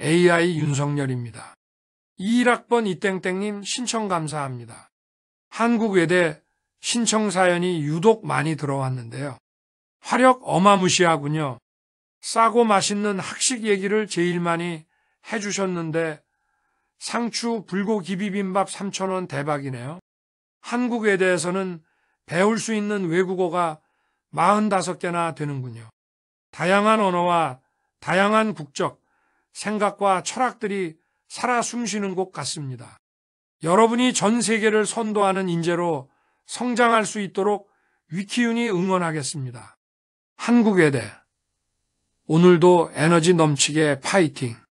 AI 윤석열입니다. 21학번 이땡땡님 신청 감사합니다. 한국외대 신청 사연이 유독 많이 들어왔는데요. 화력 어마무시하군요. 싸고 맛있는 학식 얘기를 제일 많이 해주셨는데 상추 불고기 비빔밥 3천원 대박이네요. 한국에 대해서는 배울 수 있는 외국어가 45개나 되는군요. 다양한 언어와 다양한 국적, 생각과 철학들이 살아 숨쉬는 곳 같습니다. 여러분이 전 세계를 선도하는 인재로 성장할 수 있도록 위키윤이 응원하겠습니다. 한국에대해 오늘도 에너지 넘치게 파이팅!